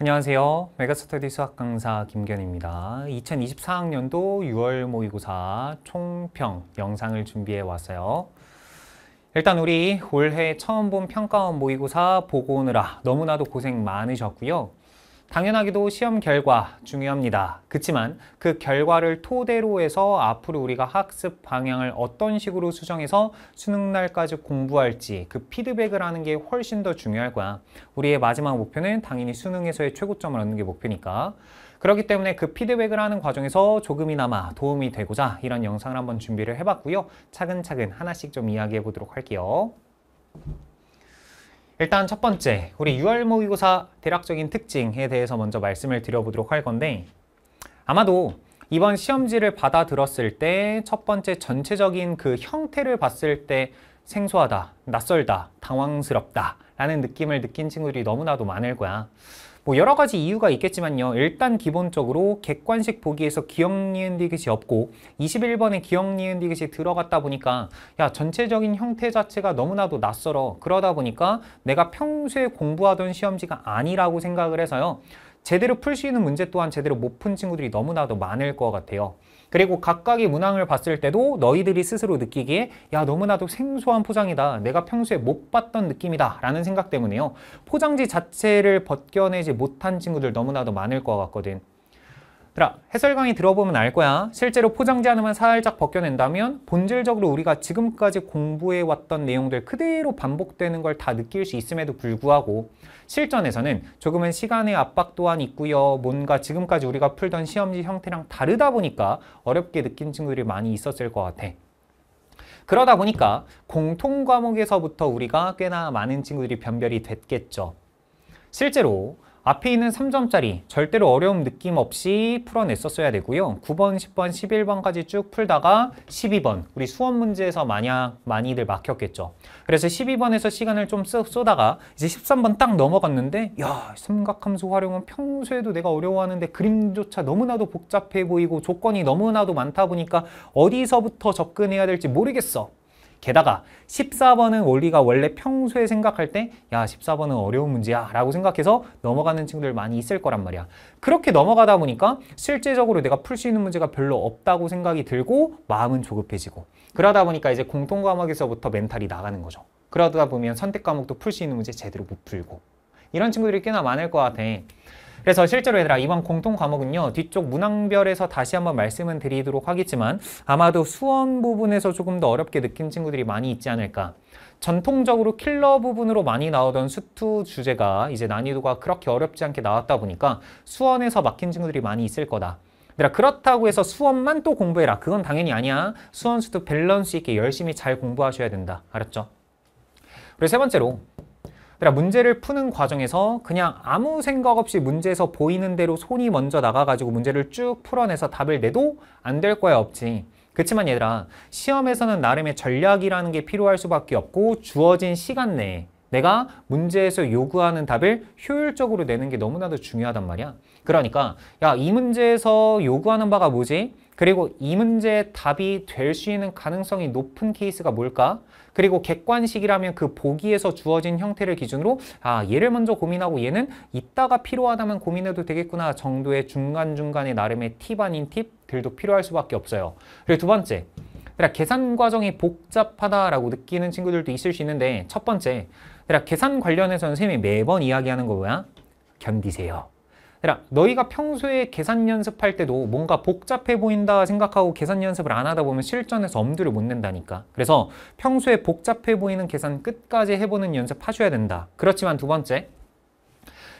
안녕하세요. 메가스터디 수학 강사 김견입니다. 2024학년도 6월 모의고사 총평 영상을 준비해 왔어요. 일단 우리 올해 처음 본 평가원 모의고사 보고 오느라 너무나도 고생 많으셨고요. 당연하기도 시험 결과 중요합니다. 그치만 그 결과를 토대로 해서 앞으로 우리가 학습 방향을 어떤 식으로 수정해서 수능날까지 공부할지 그 피드백을 하는 게 훨씬 더 중요할 거야. 우리의 마지막 목표는 당연히 수능에서의 최고점을 얻는 게 목표니까. 그렇기 때문에 그 피드백을 하는 과정에서 조금이나마 도움이 되고자 이런 영상을 한번 준비를 해봤고요. 차근차근 하나씩 좀 이야기해 보도록 할게요. 일단 첫 번째, 우리 6월 모의고사 대략적인 특징에 대해서 먼저 말씀을 드려보도록 할 건데 아마도 이번 시험지를 받아들었을 때 첫 번째 전체적인 그 형태를 봤을 때 생소하다, 낯설다, 당황스럽다 라는 느낌을 느낀 친구들이 너무나도 많을 거야. 뭐 여러 가지 이유가 있겠지만요. 일단 기본적으로 객관식 보기에서 기억 니은디귿이 없고 21번에 기억 니은디귿이 들어갔다 보니까 야 전체적인 형태 자체가 너무나도 낯설어. 그러다 보니까 내가 평소에 공부하던 시험지가 아니라고 생각을 해서요. 제대로 풀 수 있는 문제 또한 제대로 못 푼 친구들이 너무나도 많을 것 같아요. 그리고 각각의 문항을 봤을 때도 너희들이 스스로 느끼기에 야 너무나도 생소한 포장이다. 내가 평소에 못 봤던 느낌이다. 라는 생각 때문에요. 포장지 자체를 벗겨내지 못한 친구들 너무나도 많을 것 같거든. 요 해설 강의 들어보면 알 거야. 실제로 포장지 하나만 살짝 벗겨낸다면 본질적으로 우리가 지금까지 공부해왔던 내용들 그대로 반복되는 걸 다 느낄 수 있음에도 불구하고 실전에서는 조금은 시간의 압박 또한 있고요. 뭔가 지금까지 우리가 풀던 시험지 형태랑 다르다 보니까 어렵게 느낀 친구들이 많이 있었을 것 같아. 그러다 보니까 공통 과목에서부터 우리가 꽤나 많은 친구들이 변별이 됐겠죠. 실제로 앞에 있는 3점짜리 절대로 어려움 느낌 없이 풀어냈었어야 되고요. 9번, 10번, 11번까지 쭉 풀다가 12번 우리 수험 문제에서 만약 많이들 막혔겠죠. 그래서 12번에서 시간을 좀 쏟다가 이제 13번 딱 넘어갔는데 야 삼각함수 활용은 평소에도 내가 어려워하는데 그림조차 너무나도 복잡해 보이고 조건이 너무나도 많다 보니까 어디서부터 접근해야 될지 모르겠어. 게다가 14번은 원리가 원래 평소에 생각할 때 야 14번은 어려운 문제야 라고 생각해서 넘어가는 친구들 많이 있을 거란 말이야. 그렇게 넘어가다 보니까 실제적으로 내가 풀 수 있는 문제가 별로 없다고 생각이 들고 마음은 조급해지고 그러다 보니까 이제 공통 과목에서부터 멘탈이 나가는 거죠. 그러다 보면 선택 과목도 풀 수 있는 문제 제대로 못 풀고 이런 친구들이 꽤나 많을 것 같아. 그래서 실제로 얘들아 이번 공통 과목은요. 뒤쪽 문항별에서 다시 한번 말씀을 드리도록 하겠지만 아마도 수원 부분에서 조금 더 어렵게 느낀 친구들이 많이 있지 않을까. 전통적으로 킬러 부분으로 많이 나오던 수투 주제가 이제 난이도가 그렇게 어렵지 않게 나왔다 보니까 수원에서 막힌 친구들이 많이 있을 거다. 그렇다고 해서 수원만 또 공부해라. 그건 당연히 아니야. 수원 수도 밸런스 있게 열심히 잘 공부하셔야 된다. 알았죠? 그리고 세 번째로 그러니까 문제를 푸는 과정에서 그냥 아무 생각 없이 문제에서 보이는 대로 손이 먼저 나가가지고 문제를 쭉 풀어내서 답을 내도 안 될 거야 없지. 그렇지만 얘들아 시험에서는 나름의 전략이라는 게 필요할 수밖에 없고 주어진 시간 내에 내가 문제에서 요구하는 답을 효율적으로 내는 게 너무나도 중요하단 말이야. 그러니까 야이 문제에서 요구하는 바가 뭐지? 그리고 이 문제의 답이 될 수 있는 가능성이 높은 케이스가 뭘까? 그리고 객관식이라면 그 보기에서 주어진 형태를 기준으로 아 얘를 먼저 고민하고 얘는 이따가 필요하다면 고민해도 되겠구나 정도의 중간중간에 나름의 팁 아닌 팁들도 필요할 수밖에 없어요. 그리고 두 번째 계산 과정이 복잡하다라고 느끼는 친구들도 있을 수 있는데 첫 번째 계산 관련해서는 선생님이 매번 이야기하는 거 뭐야? 견디세요. 너희가 평소에 계산 연습할 때도 뭔가 복잡해 보인다 생각하고 계산 연습을 안 하다 보면 실전에서 엄두를 못 낸다니까. 그래서 평소에 복잡해 보이는 계산 끝까지 해보는 연습하셔야 된다. 그렇지만 두 번째,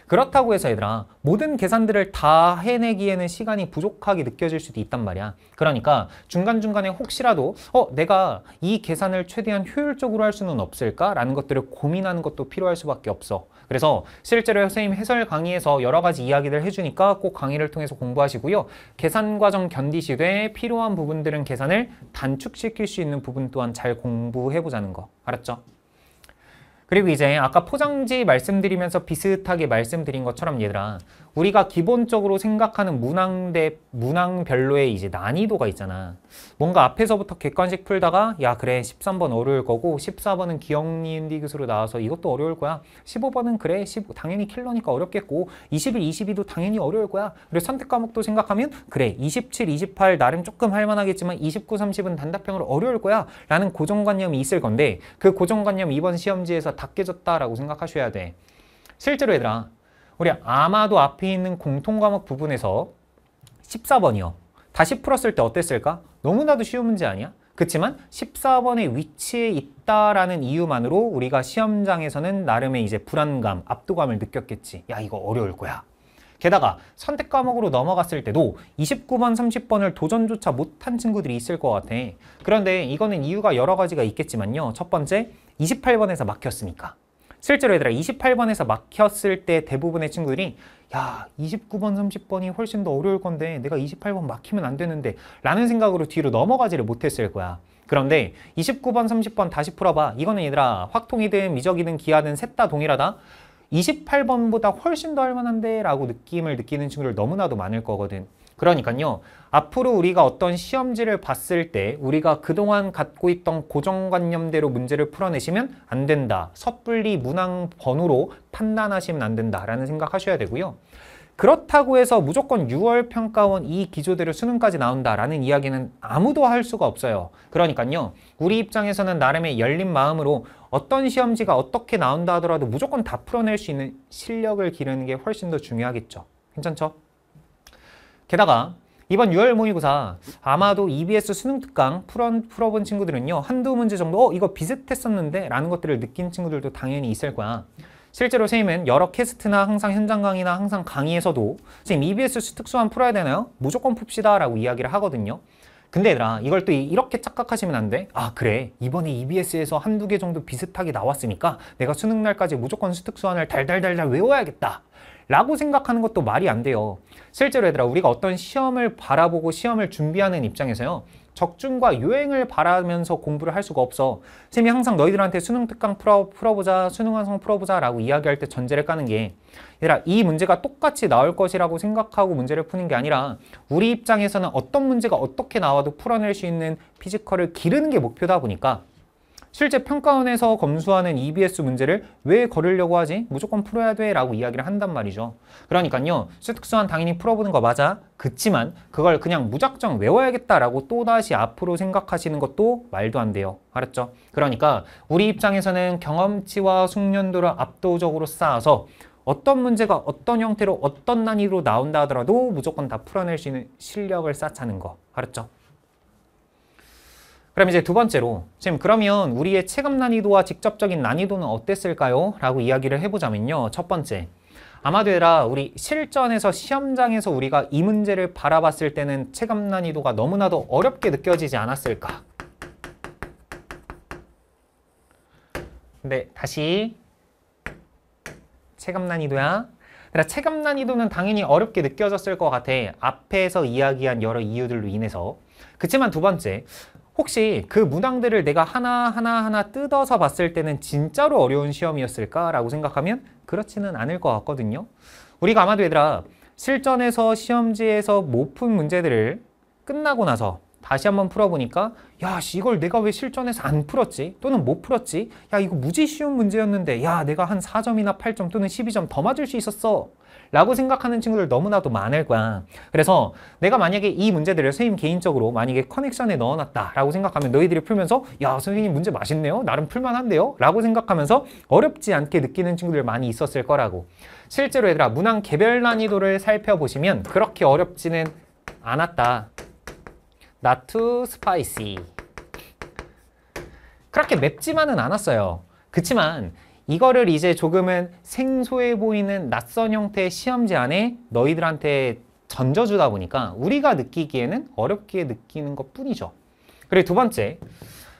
그렇다고 해서 얘들아 모든 계산들을 다 해내기에는 시간이 부족하게 느껴질 수도 있단 말이야 그러니까 중간중간에 혹시라도 어 내가 이 계산을 최대한 효율적으로 할 수는 없을까? 라는 것들을 고민하는 것도 필요할 수밖에 없어 그래서 실제로 선생님 해설 강의에서 여러 가지 이야기를 해주니까 꼭 강의를 통해서 공부하시고요. 계산 과정 견디시되 필요한 부분들은 계산을 단축시킬 수 있는 부분 또한 잘 공부해보자는 거. 알았죠? 그리고 이제 아까 포장지 말씀드리면서 비슷하게 말씀드린 것처럼 얘들아 우리가 기본적으로 생각하는 문항 대 문항별로의 이제 난이도가 있잖아. 뭔가 앞에서부터 객관식 풀다가 야 그래 13번 어려울 거고 14번은 기억니은 디교수로 나와서 이것도 어려울 거야. 15번은 그래 15, 당연히 킬러니까 어렵겠고 21, 22도 당연히 어려울 거야. 그리고 선택 과목도 생각하면 그래 27, 28 나름 조금 할만하겠지만 29, 30은 단답형으로 어려울 거야 라는 고정관념이 있을 건데 그 고정관념 이번 시험지에서 다 깨졌다라고 생각하셔야 돼. 실제로 얘들아 우리 아마도 앞에 있는 공통과목 부분에서 14번이요. 다시 풀었을 때 어땠을까? 너무나도 쉬운 문제 아니야? 그렇지만 14번의 위치에 있다라는 이유만으로 우리가 시험장에서는 나름의 이제 불안감, 압도감을 느꼈겠지. 야, 이거 어려울 거야. 게다가 선택 과목으로 넘어갔을 때도 29번, 30번을 도전조차 못한 친구들이 있을 것 같아. 그런데 이거는 이유가 여러 가지가 있겠지만요. 첫 번째, 28번에서 막혔으니까. 실제로 얘들아 28번에서 막혔을 때 대부분의 친구들이 야 29번 30번이 훨씬 더 어려울 건데 내가 28번 막히면 안 되는데 라는 생각으로 뒤로 넘어가지를 못했을 거야 그런데 29번 30번 다시 풀어봐 이거는 얘들아 확통이든 미적이든 기하든 셋 다 동일하다 28번보다 훨씬 더 할만한데 라고 느낌을 느끼는 친구들 너무나도 많을 거거든 그러니까요. 앞으로 우리가 어떤 시험지를 봤을 때 우리가 그동안 갖고 있던 고정관념대로 문제를 풀어내시면 안 된다. 섣불리 문항 번호로 판단하시면 안 된다라는 생각하셔야 되고요. 그렇다고 해서 무조건 6월 평가원 이 기조대로 수능까지 나온다라는 이야기는 아무도 할 수가 없어요. 그러니까요. 우리 입장에서는 나름의 열린 마음으로 어떤 시험지가 어떻게 나온다 하더라도 무조건 다 풀어낼 수 있는 실력을 기르는 게 훨씬 더 중요하겠죠. 괜찮죠? 게다가 이번 6월 모의고사 아마도 EBS 수능 특강 풀어, 풀어본 친구들은요 한두 문제 정도 어 이거 비슷했었는데 라는 것들을 느낀 친구들도 당연히 있을 거야 실제로 선생님은 여러 캐스트나 항상 현장 강의나 항상 강의에서도 선생님 EBS 수특수만 풀어야 되나요? 무조건 풉시다 라고 이야기를 하거든요 근데 얘들아 이걸 또 이렇게 착각하시면 안 돼. 아 그래 이번에 EBS에서 한두 개 정도 비슷하게 나왔으니까 내가 수능날까지 무조건 수특수환을 달달달달 외워야겠다 라고 생각하는 것도 말이 안 돼요. 실제로 얘들아 우리가 어떤 시험을 바라보고 시험을 준비하는 입장에서요. 적중과 유행을 바라면서 공부를 할 수가 없어. 선생님이 항상 너희들한테 수능 특강 풀어, 풀어보자, 수능 완성 풀어보자 라고 이야기할 때 전제를 까는 게 얘들아 이 문제가 똑같이 나올 것이라고 생각하고 문제를 푸는 게 아니라 우리 입장에서는 어떤 문제가 어떻게 나와도 풀어낼 수 있는 피지컬을 기르는 게 목표다 보니까 실제 평가원에서 검수하는 EBS 문제를 왜걸으려고 하지? 무조건 풀어야 돼 라고 이야기를 한단 말이죠. 그러니까요. 수특수한 당연히 풀어보는 거 맞아. 그치만 그걸 그냥 무작정 외워야겠다라고 또다시 앞으로 생각하시는 것도 말도 안 돼요. 알았죠? 그러니까 우리 입장에서는 경험치와 숙련도를 압도적으로 쌓아서 어떤 문제가 어떤 형태로 어떤 난이도로 나온다 하더라도 무조건 다 풀어낼 수 있는 실력을 쌓자는 거. 알았죠? 그럼 이제 두 번째로 지금 그러면 우리의 체감 난이도와 직접적인 난이도는 어땠을까요? 라고 이야기를 해보자면요. 첫 번째, 아마도라 우리 실전에서 시험장에서 우리가 이 문제를 바라봤을 때는 체감 난이도가 너무나도 어렵게 느껴지지 않았을까? 근데 네, 다시 체감 난이도야. 그러니까 체감 난이도는 당연히 어렵게 느껴졌을 것 같아. 앞에서 이야기한 여러 이유들로 인해서. 그렇지만 두 번째, 혹시 그 문항들을 내가 하나하나 하나 뜯어서 봤을 때는 진짜로 어려운 시험이었을까라고 생각하면 그렇지는 않을 것 같거든요. 우리가 아마도 얘들아 실전에서 시험지에서 못 푼 문제들을 끝나고 나서 다시 한번 풀어보니까 야 이걸 내가 왜 실전에서 안 풀었지 또는 못 풀었지 야 이거 무지 쉬운 문제였는데 야 내가 한 4점이나 8점 또는 12점 더 맞을 수 있었어 라고 생각하는 친구들 너무나도 많을 거야 그래서 내가 만약에 이 문제들을 선생님 개인적으로 만약에 커넥션에 넣어놨다 라고 생각하면 너희들이 풀면서 야 선생님 문제 맛있네요 나름 풀만한데요 라고 생각하면서 어렵지 않게 느끼는 친구들 많이 있었을 거라고 실제로 얘들아 문항 개별 난이도를 살펴보시면 그렇게 어렵지는 않았다 not too spicy. 그렇게 맵지만은 않았어요. 그치만 이거를 이제 조금은 생소해 보이는 낯선 형태의 시험지 안에 너희들한테 던져주다 보니까 우리가 느끼기에는 어렵게 느끼는 것 뿐이죠. 그리고 두 번째,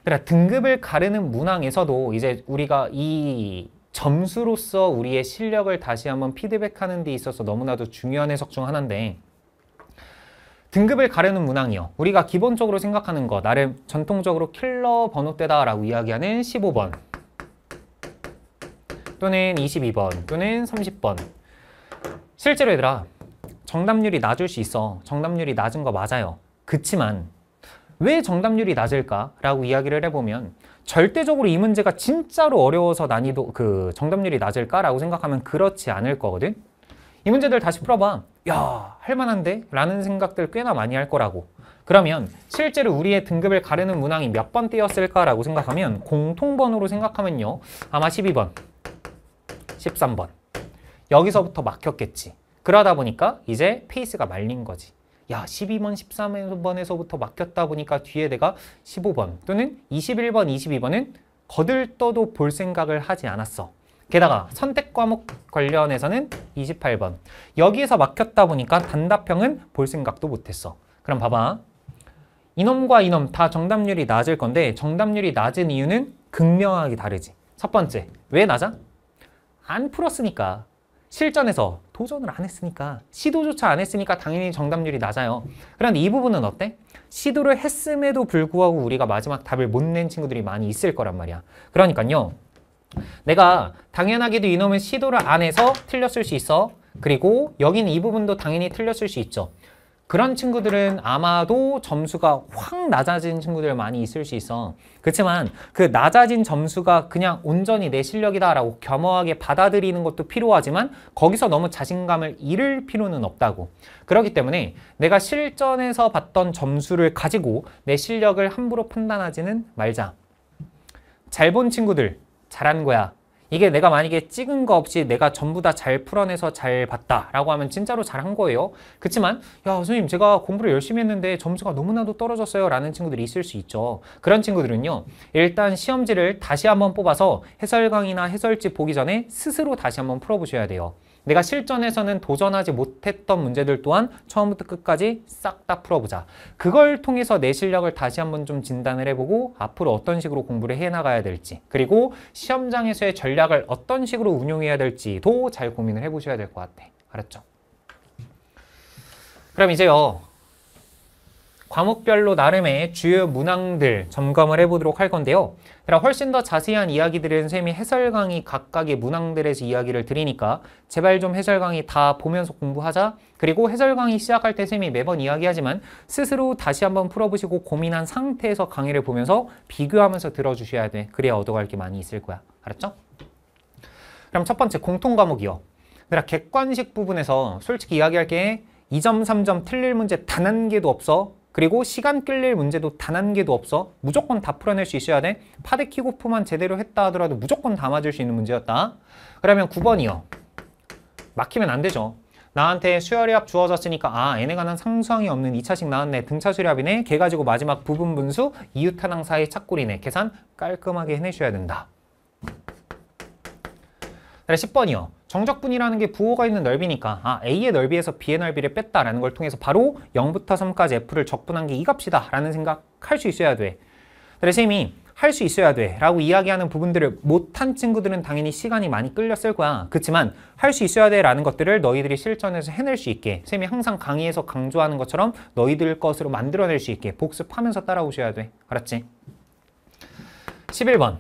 그러니까 등급을 가르는 문항에서도 이제 우리가 이 점수로서 우리의 실력을 다시 한번 피드백하는 데 있어서 너무나도 중요한 해석 중 하나인데 등급을 가르는 문항이요. 우리가 기본적으로 생각하는 거, 나름 전통적으로 킬러 번호대다라고 이야기하는 15번 또는 22번 또는 30번 실제로 얘들아 정답률이 낮을 수 있어. 정답률이 낮은 거 맞아요. 그치만 왜 정답률이 낮을까? 라고 이야기를 해보면 절대적으로 이 문제가 진짜로 어려워서 난이도 그 정답률이 낮을까? 라고 생각하면 그렇지 않을 거거든. 이 문제들 다시 풀어봐. 야, 할만한데? 라는 생각들 꽤나 많이 할 거라고. 그러면 실제로 우리의 등급을 가르는 문항이 몇 번째였을까라고 생각하면 공통번호로 생각하면요. 아마 12번, 13번. 여기서부터 막혔겠지. 그러다 보니까 이제 페이스가 말린 거지. 야 12번, 13번에서부터 막혔다 보니까 뒤에 내가 15번 또는 21번, 22번은 거들떠도 볼 생각을 하지 않았어. 게다가 선택 과목 관련해서는 28번. 여기에서 막혔다 보니까 단답형은 볼 생각도 못했어. 그럼 봐봐. 이놈과 이놈 다 정답률이 낮을 건데 정답률이 낮은 이유는 극명하게 다르지. 첫 번째, 왜 낮아? 안 풀었으니까. 실전에서 도전을 안 했으니까 시도조차 안 했으니까 당연히 정답률이 낮아요. 그런데 이 부분은 어때? 시도를 했음에도 불구하고 우리가 마지막 답을 못 낸 친구들이 많이 있을 거란 말이야. 그러니까요. 내가 당연하게도 이놈의 시도를 안 해서 틀렸을 수 있어. 그리고 여기는 이 부분도 당연히 틀렸을 수 있죠. 그런 친구들은 아마도 점수가 확 낮아진 친구들 많이 있을 수 있어. 그렇지만 그 낮아진 점수가 그냥 온전히 내 실력이다라고 겸허하게 받아들이는 것도 필요하지만 거기서 너무 자신감을 잃을 필요는 없다고. 그렇기 때문에 내가 실전에서 봤던 점수를 가지고 내 실력을 함부로 판단하지는 말자. 잘 본 친구들, 잘한 거야. 이게 내가 만약에 찍은 거 없이 내가 전부 다 잘 풀어내서 잘 봤다라고 하면 진짜로 잘한 거예요. 그렇지만 야 선생님 제가 공부를 열심히 했는데 점수가 너무나도 떨어졌어요 라는 친구들이 있을 수 있죠. 그런 친구들은요. 일단 시험지를 다시 한번 뽑아서 해설 강의나 해설집 보기 전에 스스로 다시 한번 풀어보셔야 돼요. 내가 실전에서는 도전하지 못했던 문제들 또한 처음부터 끝까지 싹 다 풀어보자. 그걸 통해서 내 실력을 다시 한번 좀 진단을 해보고 앞으로 어떤 식으로 공부를 해나가야 될지 그리고 시험장에서의 전략을 어떤 식으로 운용해야 될지도 잘 고민을 해보셔야 될 것 같아. 알았죠? 그럼 이제요. 과목별로 나름의 주요 문항들 점검을 해보도록 할 건데요. 그럼 훨씬 더 자세한 이야기들은 쌤이 해설 강의 각각의 문항들에서 이야기를 드리니까 제발 좀 해설 강의 다 보면서 공부하자. 그리고 해설 강의 시작할 때 쌤이 매번 이야기하지만 스스로 다시 한번 풀어보시고 고민한 상태에서 강의를 보면서 비교하면서 들어주셔야 돼. 그래야 얻어갈 게 많이 있을 거야. 알았죠? 그럼 첫 번째 공통 과목이요. 그럼 객관식 부분에서 솔직히 이야기할 게 2점, 3점 틀릴 문제 단 한 개도 없어. 그리고 시간 끌릴 문제도 단 한 개도 없어. 무조건 다 풀어낼 수 있어야 돼. 파데 키고프만 제대로 했다 하더라도 무조건 다 맞을 수 있는 문제였다. 그러면 9번이요. 막히면 안 되죠. 나한테 수혈의합 주어졌으니까 아 얘네가 난 상수항이 없는 2차식 나왔네 등차수열의합이네 걔 가지고 마지막 부분 분수 이웃탄항사의 착골이네 계산 깔끔하게 해내셔야 된다 그다음 10번이요. 정적분이라는 게 부호가 있는 넓이니까 아, A의 넓이에서 B의 넓이를 뺐다라는 걸 통해서 바로 0부터 3까지 F를 적분한 게 이 값이다 라는 생각할 수 있어야 돼. 그래 쌤이 할 수 있어야 돼 라고 이야기하는 부분들을 못한 친구들은 당연히 시간이 많이 끌렸을 거야. 그렇지만 할 수 있어야 돼 라는 것들을 너희들이 실전에서 해낼 수 있게 쌤이 항상 강의에서 강조하는 것처럼 너희들 것으로 만들어낼 수 있게 복습하면서 따라오셔야 돼. 알았지? 11번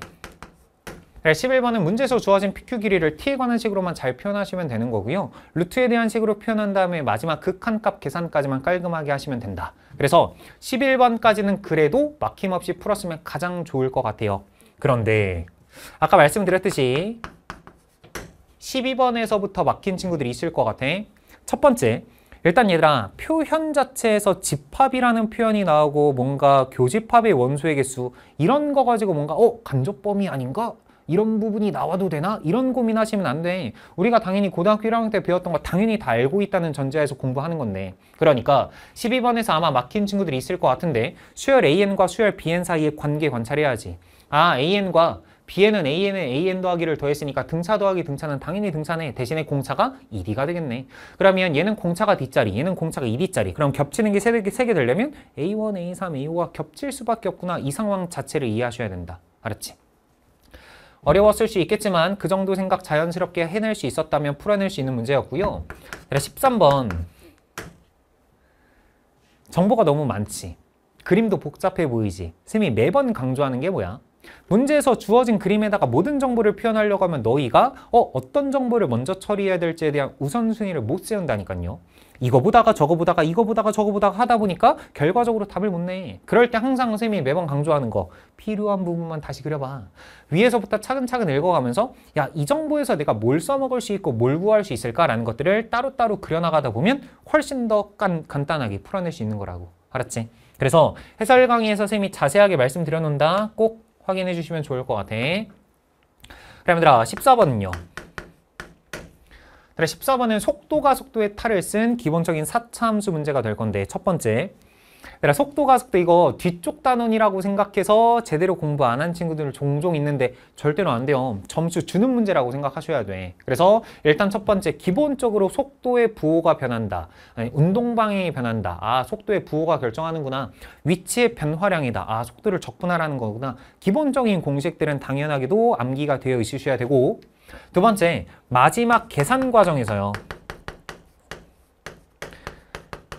11번은 문제에서 주어진 PQ 길이를 T에 관한 식으로만 잘 표현하시면 되는 거고요. 루트에 대한 식으로 표현한 다음에 마지막 극한값 그 계산까지만 깔끔하게 하시면 된다. 그래서 11번까지는 그래도 막힘없이 풀었으면 가장 좋을 것 같아요. 그런데 아까 말씀드렸듯이 12번에서부터 막힌 친구들이 있을 것 같아. 첫 번째, 일단 얘들아 표현 자체에서 집합이라는 표현이 나오고 뭔가 교집합의 원소의 개수 이런 거 가지고 뭔가 어? 간접범위 아닌가? 이런 부분이 나와도 되나? 이런 고민하시면 안 돼. 우리가 당연히 고등학교 1학년 때 배웠던 거 당연히 다 알고 있다는 전제에서 공부하는 건데. 그러니까 12번에서 아마 막힌 친구들이 있을 것 같은데 수열 AN과 수열 BN 사이의 관계 관찰해야지. 아, AN과 b n 은 A에는 AN 더하기를 더했으니까 등차 더하기 등차는 당연히 등차네. 대신에 공차가 2D가 되겠네. 그러면 얘는 공차가 d 자리 얘는 공차가 2D짜리. 그럼 겹치는 게 3개, 3개 되려면 A1, A3, A5가 겹칠 수밖에 없구나. 이 상황 자체를 이해하셔야 된다. 알았지? 어려웠을 수 있겠지만 그 정도 생각 자연스럽게 해낼 수 있었다면 풀어낼 수 있는 문제였고요. 13번 정보가 너무 많지. 그림도 복잡해 보이지. 쌤이 매번 강조하는 게 뭐야? 문제에서 주어진 그림에다가 모든 정보를 표현하려고 하면 너희가 어, 어떤 정보를 먼저 처리해야 될지에 대한 우선순위를 못 세운다니까요. 이거 보다가 저거 보다가 이거 보다가 저거 보다가 하다 보니까 결과적으로 답을 못 내. 그럴 때 항상 선생님이 매번 강조하는 거 필요한 부분만 다시 그려봐. 위에서부터 차근차근 읽어가면서 야 이 정보에서 내가 뭘 써먹을 수 있고 뭘 구할 수 있을까라는 것들을 따로따로 그려나가다 보면 훨씬 더 간, 간단하게 풀어낼 수 있는 거라고. 알았지? 그래서 해설 강의에서 선생님이 자세하게 말씀드려놓는다. 꼭 확인해 주시면 좋을 것 같아. 그럼 얘들아 14번은요. 14번은 속도가 속도의 탈을 쓴 기본적인 사참수 문제가 될 건데 첫 번째 내가 속도 가속도 이거 뒤쪽 단원이라고 생각해서 제대로 공부 안 한 친구들 종종 있는데 절대로 안 돼요. 점수 주는 문제라고 생각하셔야 돼. 그래서 일단 첫 번째 기본적으로 속도의 부호가 변한다. 아니, 운동 방향이 변한다. 아 속도의 부호가 결정하는구나. 위치의 변화량이다. 아 속도를 적분하라는 거구나. 기본적인 공식들은 당연하게도 암기가 되어 있으셔야 되고 두 번째 마지막 계산 과정에서요.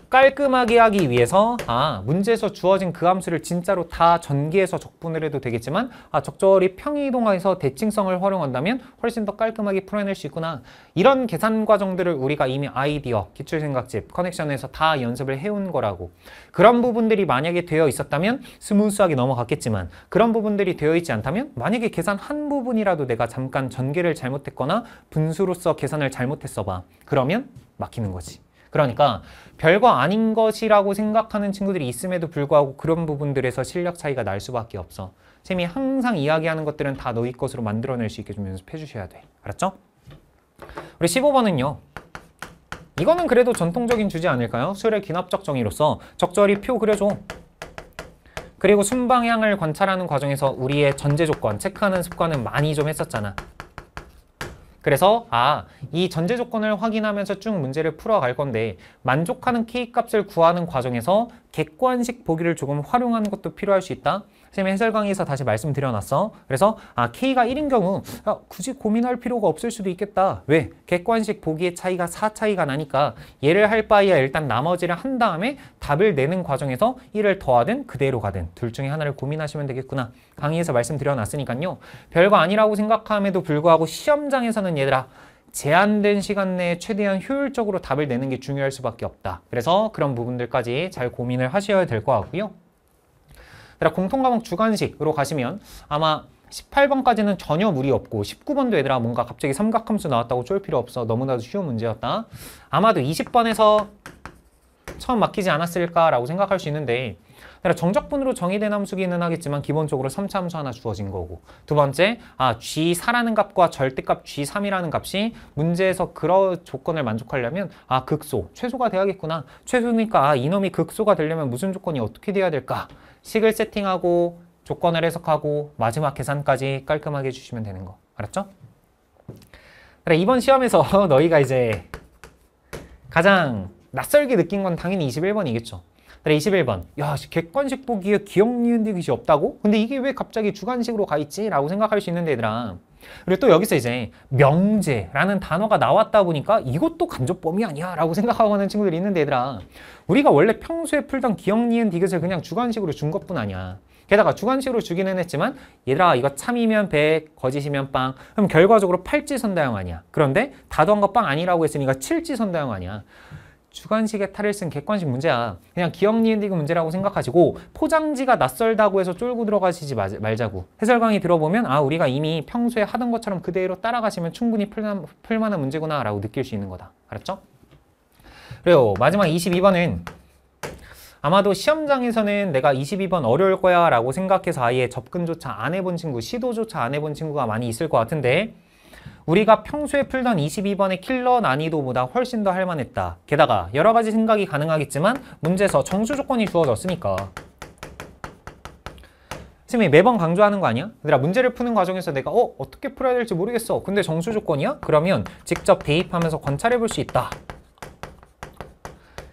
깔끔하게 하기 위해서 아 문제에서 주어진 그 함수를 진짜로 다 전개해서 적분을 해도 되겠지만 아 적절히 평이동해서 화 대칭성을 활용한다면 훨씬 더 깔끔하게 풀어낼 수 있구나 이런 계산 과정들을 우리가 이미 아이디어, 기출생각집, 커넥션에서 다 연습을 해온 거라고 그런 부분들이 만약에 되어 있었다면 스무스하게 넘어갔겠지만 그런 부분들이 되어 있지 않다면 만약에 계산 한 부분이라도 내가 잠깐 전개를 잘못했거나 분수로서 계산을 잘못했어 봐 그러면 막히는 거지 그러니까 별거 아닌 것이라고 생각하는 친구들이 있음에도 불구하고 그런 부분들에서 실력 차이가 날 수밖에 없어. 쌤이 항상 이야기하는 것들은 다 너희 것으로 만들어낼 수 있게 좀 연습해 주셔야 돼. 알았죠? 우리 15번은요. 이거는 그래도 전통적인 주제 아닐까요? 수 술의 귀납적 정의로서 적절히 표 그려줘. 그리고 순방향을 관찰하는 과정에서 우리의 전제 조건, 체크하는 습관은 많이 좀 했었잖아. 그래서 아, 이 전제 조건을 확인하면서 쭉 문제를 풀어갈 건데 만족하는 K값을 구하는 과정에서 객관식 보기를 조금 활용하는 것도 필요할 수 있다. 선생님이 해설 강의에서 다시 말씀드려놨어. 그래서 아 K가 1인 경우 아, 굳이 고민할 필요가 없을 수도 있겠다. 왜? 객관식 보기의 차이가 4 차이가 나니까 얘를 할 바에야 일단 나머지를 한 다음에 답을 내는 과정에서 1을 더하든 그대로 가든 둘 중에 하나를 고민하시면 되겠구나. 강의에서 말씀드려놨으니까요. 별거 아니라고 생각함에도 불구하고 시험장에서는 얘들아 제한된 시간 내에 최대한 효율적으로 답을 내는 게 중요할 수밖에 없다. 그래서 그런 부분들까지 잘 고민을 하셔야 될 것 같고요. 그러니 공통과목 주관식으로 가시면 아마 18번까지는 전혀 무리 없고 19번도 얘들아 뭔가 갑자기 삼각함수 나왔다고 쫄 필요 없어. 너무나도 쉬운 문제였다. 아마도 20번에서 처음 막히지 않았을까라고 생각할 수 있는데 그러니 정적분으로 정의된 함수기는 하겠지만 기본적으로 3차 함수 하나 주어진 거고 두 번째 아 G4라는 값과 절대값 G3이라는 값이 문제에서 그런 조건을 만족하려면 아 극소, 최소가 돼야겠구나 최소니까 아, 이놈이 극소가 되려면 무슨 조건이 어떻게 돼야 될까 식을 세팅하고 조건을 해석하고 마지막 계산까지 깔끔하게 해주시면 되는 거 알았죠? 그래 이번 시험에서 너희가 이제 가장 낯설게 느낀 건 당연히 21번이겠죠. 그래 21번 야 객관식 보기에 기억 니은 듯이 없다고? 근데 이게 왜 갑자기 주관식으로 가 있지? 라고 생각할 수 있는데 얘들아 그리고 또 여기서 이제 명제라는 단어가 나왔다 보니까 이것도 간접범위 아니야 라고 생각하고 하는 친구들이 있는데 얘들아 우리가 원래 평소에 풀던 기억, 니은, 디귿을 그냥 주관식으로 준 것뿐 아니야 게다가 주관식으로 주기는 했지만 얘들아 이거 참이면 배, 거짓이면 빵 그럼 결과적으로 팔지선다형 아니야 그런데 다도한거 빵 아니라고 했으니까 칠지선다형 아니야 주관식의 탈을쓴 객관식 문제야. 그냥 기억니은디그 문제라고 생각하시고 포장지가 낯설다고 해서 쫄고 들어가시지 마, 말자고. 해설 강의 들어보면 아 우리가 이미 평소에 하던 것처럼 그대로 따라가시면 충분히 풀만, 풀만한 문제구나 라고 느낄 수 있는 거다. 알았죠? 그리고 마지막 22번은 아마도 시험장에서는 내가 22번 어려울 거야 라고 생각해서 아예 접근조차 안 해본 친구, 시도조차 안 해본 친구가 많이 있을 것 같은데 우리가 평소에 풀던 22번의 킬러 난이도보다 훨씬 더 할만했다. 게다가 여러 가지 생각이 가능하겠지만 문제에서 정수 조건이 주어졌으니까. 선생님이 매번 강조하는 거 아니야? 얘들아 문제를 푸는 과정에서 내가 어? 어떻게 풀어야 될지 모르겠어. 근데 정수 조건이야? 그러면 직접 대입하면서 관찰해 볼 수 있다.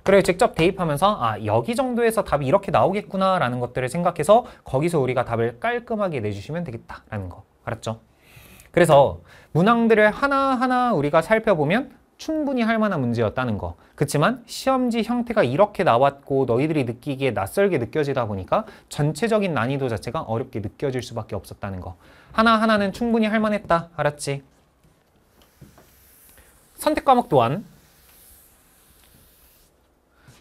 그래고 직접 대입하면서 아 여기 정도에서 답이 이렇게 나오겠구나 라는 것들을 생각해서 거기서 우리가 답을 깔끔하게 내주시면 되겠다라는 거 알았죠? 그래서 문항들을 하나하나 우리가 살펴보면 충분히 할 만한 문제였다는 거. 그렇지만 시험지 형태가 이렇게 나왔고 너희들이 느끼기에 낯설게 느껴지다 보니까 전체적인 난이도 자체가 어렵게 느껴질 수밖에 없었다는 거. 하나하나는 충분히 할 만했다. 알았지? 선택 과목 또한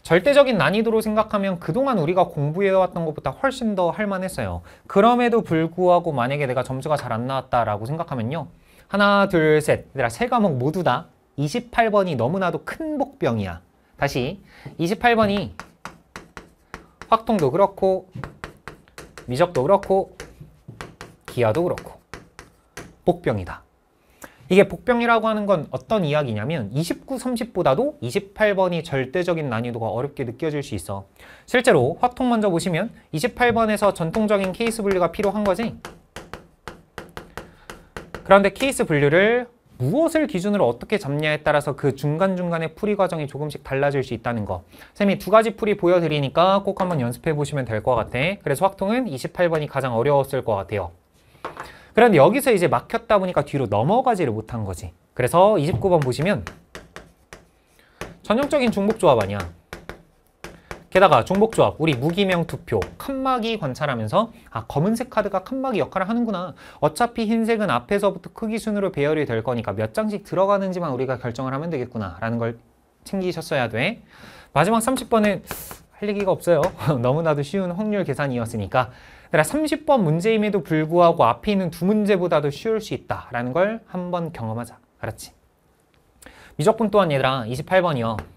절대적인 난이도로 생각하면 그동안 우리가 공부해왔던 것보다 훨씬 더 할만했어요. 그럼에도 불구하고 만약에 내가 점수가 잘 안 나왔다라고 생각하면요. 하나, 둘, 셋. 얘들아, 세 과목 모두 다 28번이 너무나도 큰 복병이야. 다시 28번이 확통도 그렇고 미적도 그렇고 기아도 그렇고 복병이다. 이게 복병이라고 하는 건 어떤 이야기냐면 29, 30보다도 28번이 절대적인 난이도가 어렵게 느껴질 수 있어. 실제로 확통 먼저 보시면 28번에서 전통적인 케이스 분리가 필요한 거지 그런데 케이스 분류를 무엇을 기준으로 어떻게 잡냐에 따라서 그 중간중간의 풀이 과정이 조금씩 달라질 수 있다는 거 쌤이 두 가지 풀이 보여드리니까 꼭 한번 연습해 보시면 될 것 같아 그래서 확통은 28번이 가장 어려웠을 것 같아요 그런데 여기서 이제 막혔다 보니까 뒤로 넘어가지를 못한 거지 그래서 29번 보시면 전형적인 중복 조합 아니야 게다가 종목조합 우리 무기명 투표, 칸막이 관찰하면서 아 검은색 카드가 칸막이 역할을 하는구나. 어차피 흰색은 앞에서부터 크기 순으로 배열이 될 거니까 몇 장씩 들어가는지만 우리가 결정을 하면 되겠구나 라는 걸 챙기셨어야 돼. 마지막 30번은 할 얘기가 없어요. 너무나도 쉬운 확률 계산이었으니까. 30번 문제임에도 불구하고 앞에 있는 두 문제보다도 쉬울 수 있다라는 걸 한번 경험하자. 알았지? 미적분 또한 얘들아 28번이요.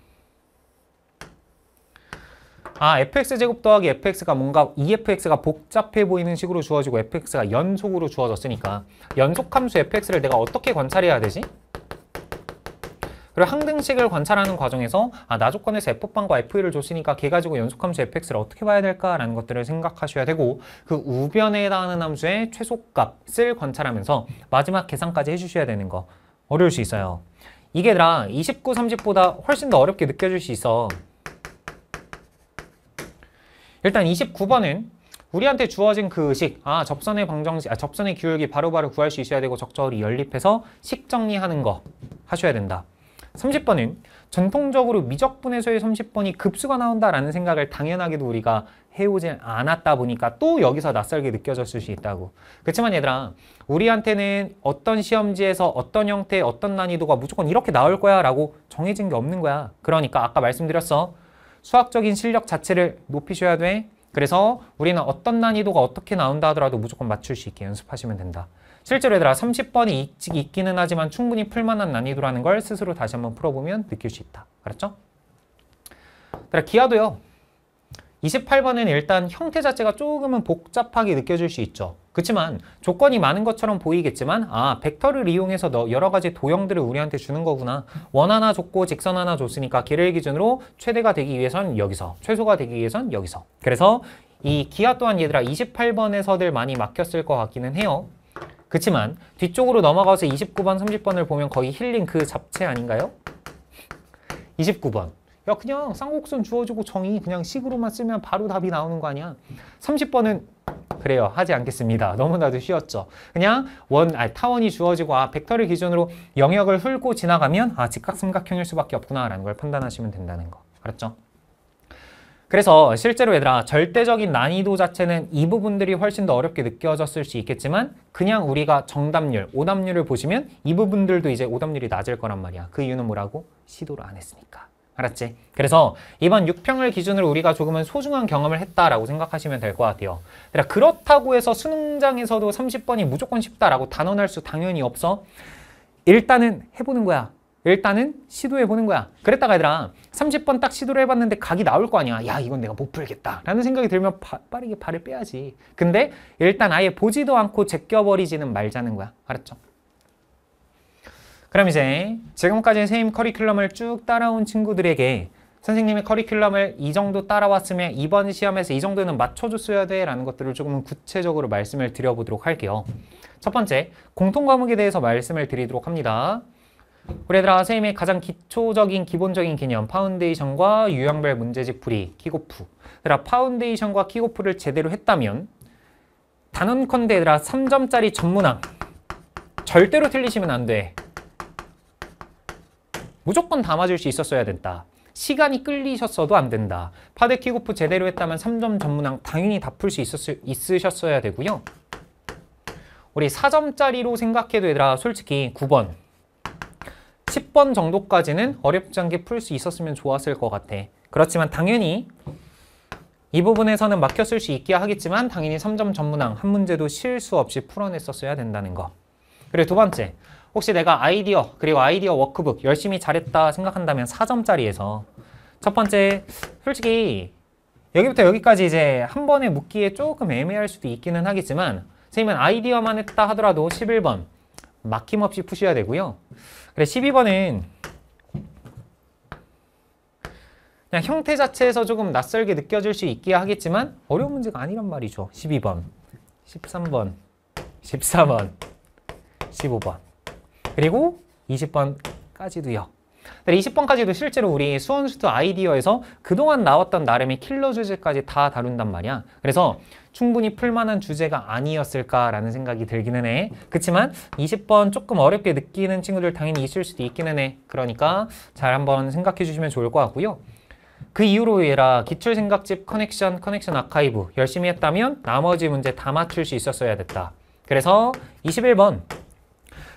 아 fx제곱 더하기 fx가 뭔가 efx가 복잡해 보이는 식으로 주어지고 fx가 연속으로 주어졌으니까 연속함수 fx를 내가 어떻게 관찰해야 되지? 그리고 항등식을 관찰하는 과정에서 아, 나조건에서 F방과 F1을 줬으니까 걔 가지고 연속함수 fx를 어떻게 봐야 될까라는 것들을 생각하셔야 되고 그 우변에 해당하는 함수의 최소값을 관찰하면서 마지막 계산까지 해주셔야 되는 거 어려울 수 있어요. 이게 라 29, 30보다 훨씬 더 어렵게 느껴질 수 있어. 일단 29번은 우리한테 주어진 그 의식, 아 접선의 방정식, 아 접선의 기울기 바로바로 바로 구할 수 있어야 되고 적절히 연립해서 식 정리하는 거 하셔야 된다. 30번은 전통적으로 미적분에서의 30번이 급수가 나온다라는 생각을 당연하게도 우리가 해오지 않았다 보니까 또 여기서 낯설게 느껴졌을 수 있다고. 그렇지만 얘들아 우리한테는 어떤 시험지에서 어떤 형태의 어떤 난이도가 무조건 이렇게 나올 거야 라고 정해진 게 없는 거야. 그러니까 아까 말씀드렸어. 수학적인 실력 자체를 높이셔야 돼. 그래서 우리는 어떤 난이도가 어떻게 나온다 하더라도 무조건 맞출 수 있게 연습하시면 된다. 실제로 얘들아 30번이 있기는 하지만 충분히 풀만한 난이도라는 걸 스스로 다시 한번 풀어보면 느낄 수 있다. 알았죠? 얘들아 기하도요. 28번은 일단 형태 자체가 조금은 복잡하게 느껴질 수 있죠. 그렇지만 조건이 많은 것처럼 보이겠지만 아 벡터를 이용해서 너 여러 가지 도형들을 우리한테 주는 거구나. 원 하나 줬고 직선 하나 줬으니까 길을 기준으로 최대가 되기 위해선 여기서 최소가 되기 위해선 여기서 그래서 이 기하 또한 얘들아 28번에서들 많이 막혔을 것 같기는 해요. 그렇지만 뒤쪽으로 넘어가서 29번, 30번을 보면 거의 힐링 그 잡채 아닌가요? 29번. 야 그냥 쌍곡선 주어주고 정의 그냥 식으로만 쓰면 바로 답이 나오는 거 아니야? 30번은 그래요. 하지 않겠습니다. 너무나도 쉬웠죠. 그냥 원, 아 타원이 주어지고 아 벡터를 기준으로 영역을 훑고 지나가면 아 직각삼각형일 수밖에 없구나라는 걸 판단하시면 된다는 거. 알았죠? 그래서 실제로 얘들아 절대적인 난이도 자체는 이 부분들이 훨씬 더 어렵게 느껴졌을 수 있겠지만 그냥 우리가 정답률, 오답률을 보시면 이 부분들도 이제 오답률이 낮을 거란 말이야. 그 이유는 뭐라고? 시도를 안 했으니까. 알았지? 그래서 이번 6평을 기준으로 우리가 조금은 소중한 경험을 했다라고 생각하시면 될 것 같아요. 그러니까 그렇다고 해서 수능장에서도 30번이 무조건 쉽다라고 단언할 수 당연히 없어. 일단은 해보는 거야. 일단은 시도해보는 거야. 그랬다가 얘들아 30번 딱 시도를 해봤는데 각이 나올 거 아니야. 야 이건 내가 못 풀겠다 라는 생각이 들면 바, 빠르게 발을 빼야지. 근데 일단 아예 보지도 않고 제껴버리지는 말자는 거야. 알았죠? 그럼 이제 지금까지 선생님 커리큘럼을 쭉 따라온 친구들에게 선생님의 커리큘럼을 이 정도 따라왔으면 이번 시험에서 이 정도는 맞춰줬어야 돼 라는 것들을 조금 구체적으로 말씀을 드려보도록 할게요. 첫 번째, 공통 과목에 대해서 말씀을 드리도록 합니다. 우리 얘들아, 선생님의 가장 기초적인 기본적인 개념, 파운데이션과 유형별 문제집 풀이, 키고프. 얘들아, 파운데이션과 키고프를 제대로 했다면 단언컨대 얘들아, 3점짜리 전문학 절대로 틀리시면 안 돼. 무조건 담아줄 수 있었어야 된다. 시간이 끌리셨어도 안 된다. 파데키고프 제대로 했다면 3점 전문항 당연히 다 풀 수 있으셨어야 되고요. 우리 4점짜리로 생각해도 되더라. 솔직히 9번 10번 정도까지는 어렵지 않게 풀 수 있었으면 좋았을 것 같아. 그렇지만 당연히 이 부분에서는 막혔을 수 있게 하겠지만 당연히 3점 전문항 한 문제도 실수 없이 풀어냈었어야 된다는 거. 그리고 두 번째, 혹시 내가 아이디어 그리고 아이디어 워크북 열심히 잘했다 생각한다면 4점짜리에서 첫 번째 솔직히 여기부터 여기까지 이제 한 번에 묻기에 조금 애매할 수도 있기는 하겠지만 선생님은 아이디어만 했다 하더라도 11번 막힘없이 푸셔야 되고요. 그래 12번은 그냥 형태 자체에서 조금 낯설게 느껴질 수 있게 하겠지만 어려운 문제가 아니란 말이죠. 12번, 13번, 14번, 15번 그리고 20번까지도요. 20번까지도 실제로 우리 수원수도 아이디어에서 그동안 나왔던 나름의 킬러 주제까지 다 다룬단 말이야. 그래서 충분히 풀만한 주제가 아니었을까라는 생각이 들기는 해. 그렇지만 20번 조금 어렵게 느끼는 친구들 당연히 있을 수도 있기는 해. 그러니까 잘 한번 생각해 주시면 좋을 것 같고요. 그 이후로 얘라 기출생각집 커넥션, 커넥션 아카이브 열심히 했다면 나머지 문제 다 맞출 수 있었어야 됐다. 그래서 21번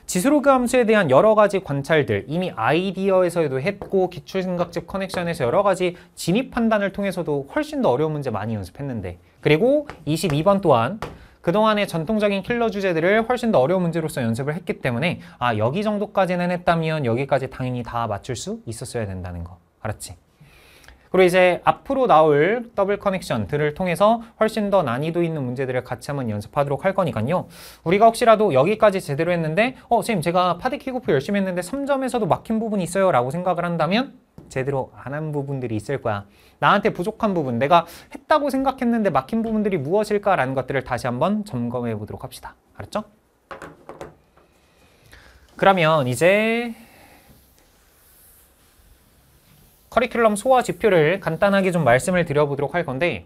지수로 감수에 대한 여러 가지 관찰들 이미 아이디어에서도 했고 기출생각집 커넥션에서 여러 가지 진입 판단을 통해서도 훨씬 더 어려운 문제 많이 연습했는데 그리고 22번 또한 그동안의 전통적인 킬러 주제들을 훨씬 더 어려운 문제로서 연습을 했기 때문에 아 여기 정도까지는 했다면 여기까지 당연히 다 맞출 수 있었어야 된다는 거 알았지? 그리고 이제 앞으로 나올 더블 커넥션들을 통해서 훨씬 더 난이도 있는 문제들을 같이 한번 연습하도록 할 거니까요. 우리가 혹시라도 여기까지 제대로 했는데 어, 선생님 제가 파드 킥오프 열심히 했는데 3점에서도 막힌 부분이 있어요 라고 생각을 한다면 제대로 안 한 부분들이 있을 거야. 나한테 부족한 부분, 내가 했다고 생각했는데 막힌 부분들이 무엇일까라는 것들을 다시 한번 점검해 보도록 합시다. 알았죠? 그러면 이제 커리큘럼 소화 지표를 간단하게 좀 말씀을 드려보도록 할 건데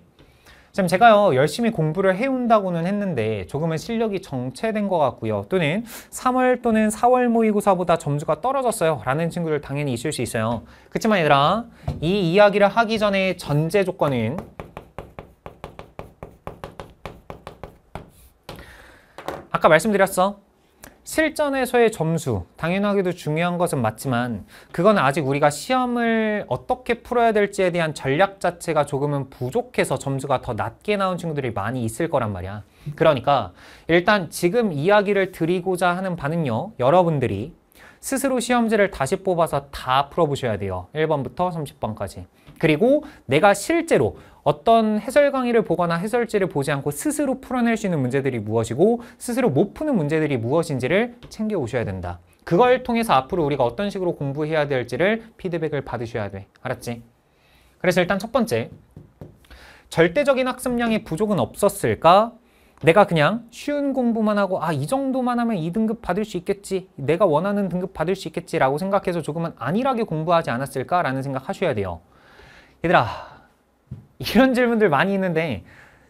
지 제가요 열심히 공부를 해온다고는 했는데 조금은 실력이 정체된 것 같고요 또는 3월 또는 4월 모의고사보다 점수가 떨어졌어요 라는 친구들 당연히 있을 수 있어요 그렇지만 얘들아 이 이야기를 하기 전에 전제 조건은 아까 말씀드렸어 실전에서의 점수, 당연하게도 중요한 것은 맞지만 그건 아직 우리가 시험을 어떻게 풀어야 될지에 대한 전략 자체가 조금은 부족해서 점수가 더 낮게 나온 친구들이 많이 있을 거란 말이야. 그러니까 일단 지금 이야기를 드리고자 하는 반는요 여러분들이 스스로 시험지를 다시 뽑아서 다 풀어보셔야 돼요. 1번부터 30번까지. 그리고 내가 실제로 어떤 해설 강의를 보거나 해설지를 보지 않고 스스로 풀어낼 수 있는 문제들이 무엇이고 스스로 못 푸는 문제들이 무엇인지를 챙겨 오셔야 된다. 그걸 통해서 앞으로 우리가 어떤 식으로 공부해야 될지를 피드백을 받으셔야 돼. 알았지? 그래서 일단 첫 번째, 절대적인 학습량의 부족은 없었을까? 내가 그냥 쉬운 공부만 하고 아 이 정도만 하면 이등급 받을 수 있겠지 내가 원하는 등급 받을 수 있겠지라고 생각해서 조금은 안일하게 공부하지 않았을까라는 생각 하셔야 돼요 얘들아 이런 질문들 많이 있는데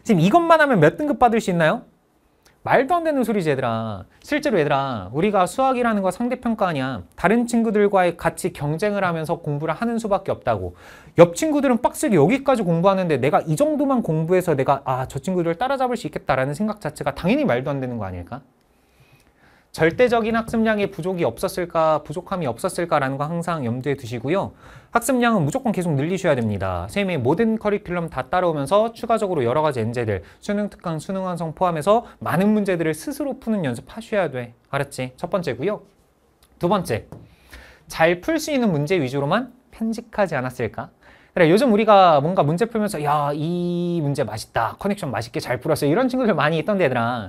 지금 이것만 하면 몇 등급 받을 수 있나요? 말도 안 되는 소리지 얘들아 실제로 얘들아 우리가 수학이라는 거 상대평가 아니 다른 친구들과의 같이 경쟁을 하면서 공부를 하는 수밖에 없다고 옆 친구들은 빡세게 여기까지 공부하는데 내가 이 정도만 공부해서 내가 아저 친구들을 따라잡을 수 있겠다라는 생각 자체가 당연히 말도 안 되는 거 아닐까? 절대적인 학습량의 부족이 없었을까, 부족함이 없었을까라는 거 항상 염두에 두시고요. 학습량은 무조건 계속 늘리셔야 됩니다. 쌤의 모든 커리큘럼 다 따라오면서 추가적으로 여러 가지 엔제들, 수능 특강, 수능 완성 포함해서 많은 문제들을 스스로 푸는 연습하셔야 돼. 알았지? 첫 번째고요. 두 번째, 잘 풀 수 있는 문제 위주로만 편집하지 않았을까? 그래 요즘 우리가 뭔가 문제 풀면서 야이 문제 맛있다 커넥션 맛있게 잘 풀었어 이런 친구들 많이 있던데 얘들아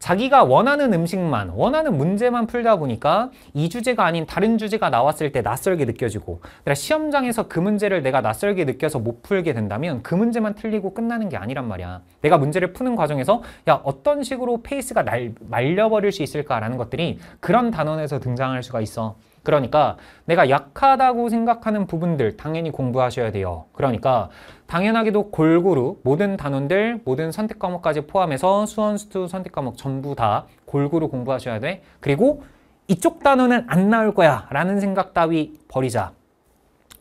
자기가 원하는 음식만, 원하는 문제만 풀다 보니까 이 주제가 아닌 다른 주제가 나왔을 때 낯설게 느껴지고 그러니까 시험장에서 그 문제를 내가 낯설게 느껴서 못 풀게 된다면 그 문제만 틀리고 끝나는 게 아니란 말이야. 내가 문제를 푸는 과정에서 야 어떤 식으로 페이스가 날, 말려버릴 수 있을까라는 것들이 그런 단원에서 등장할 수가 있어. 그러니까 내가 약하다고 생각하는 부분들 당연히 공부하셔야 돼요. 그러니까 당연하게도 골고루 모든 단원들, 모든 선택 과목까지 포함해서 수원, 수투 선택 과목 전부 다 골고루 공부하셔야 돼. 그리고 이쪽 단원은안 나올 거야 라는 생각 따위 버리자.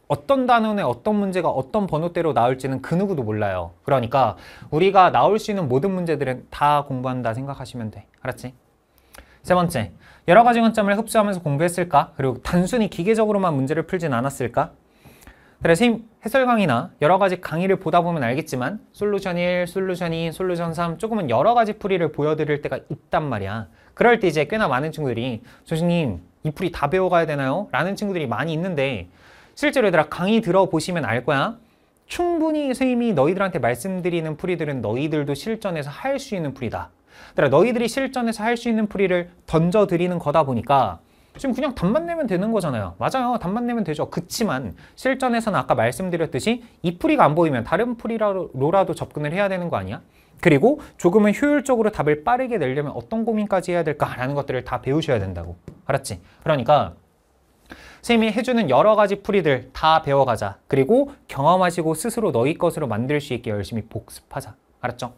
어떤 단원에 어떤 문제가 어떤 번호대로 나올지는 그 누구도 몰라요. 그러니까 우리가 나올 수 있는 모든 문제들은 다 공부한다 생각하시면 돼. 알았지? 세 번째, 여러 가지 관점을 흡수하면서 공부했을까? 그리고 단순히 기계적으로만 문제를 풀진 않았을까? 그래서 해설 강의나 여러 가지 강의를 보다 보면 알겠지만 솔루션 1, 솔루션 2, 솔루션 3 조금은 여러 가지 풀이를 보여드릴 때가 있단 말이야. 그럴 때 이제 꽤나 많은 친구들이 조수님 이 풀이 다 배워가야 되나요? 라는 친구들이 많이 있는데 실제로 얘들아 강의 들어보시면 알 거야. 충분히 선생님이 너희들한테 말씀드리는 풀이들은 너희들도 실전에서 할 수 있는 풀이다. 그러니까 너희들이 실전에서 할 수 있는 풀이를 던져드리는 거다 보니까 지금 그냥 답만 내면 되는 거잖아요. 맞아요. 답만 내면 되죠. 그치만 실전에서는 아까 말씀드렸듯이 이 풀이가 안 보이면 다른 풀이로라도 접근을 해야 되는 거 아니야? 그리고 조금은 효율적으로 답을 빠르게 내려면 어떤 고민까지 해야 될까라는 것들을 다 배우셔야 된다고. 알았지? 그러니까 쌤이 해주는 여러 가지 풀이들 다 배워가자. 그리고 경험하시고 스스로 너희 것으로 만들 수 있게 열심히 복습하자. 알았죠?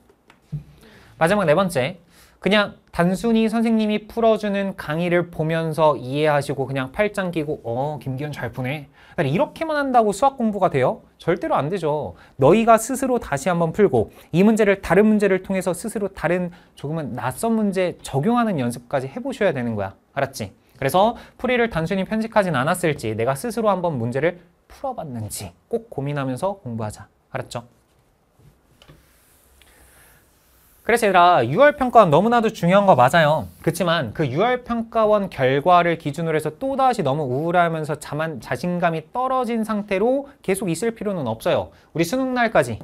마지막 네 번째 그냥 단순히 선생님이 풀어주는 강의를 보면서 이해하시고 그냥 팔짱 끼고 어 김기현 잘 푸네 그러니까 이렇게만 한다고 수학 공부가 돼요? 절대로 안 되죠 너희가 스스로 다시 한번 풀고 이 문제를 다른 문제를 통해서 스스로 다른 조금은 낯선 문제 적용하는 연습까지 해보셔야 되는 거야 알았지? 그래서 풀이를 단순히 편식하진 않았을지 내가 스스로 한번 문제를 풀어봤는지 꼭 고민하면서 공부하자 알았죠? 그래서 얘들아 6월 평가원 너무나도 중요한 거 맞아요 그렇지만 그 6월 평가원 결과를 기준으로 해서 또다시 너무 우울하면서 자만, 자신감이 떨어진 상태로 계속 있을 필요는 없어요 우리 수능 날까지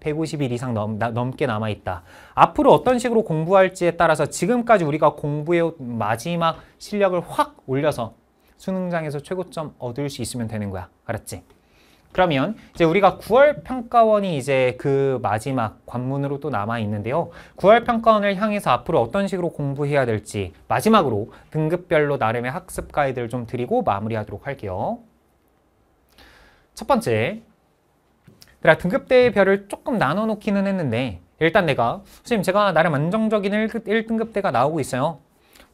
150일 이상 넘, 넘게 남아있다. 앞으로 어떤 식으로 공부할지에 따라서 지금까지 우리가 공부의 마지막 실력을 확 올려서 수능장에서 최고점 얻을 수 있으면 되는 거야. 알았지? 그러면 이제 우리가 9월 평가원이 이제 그 마지막 관문으로 또 남아 있는데요. 9월 평가원을 향해서 앞으로 어떤 식으로 공부해야 될지 마지막으로 등급별로 나름의 학습 가이드를 좀 드리고 마무리하도록 할게요. 첫 번째, 내가 등급대별을 의 조금 나눠 놓기는 했는데 일단 내가 선생님 제가 나름 안정적인 1등급대가 나오고 있어요.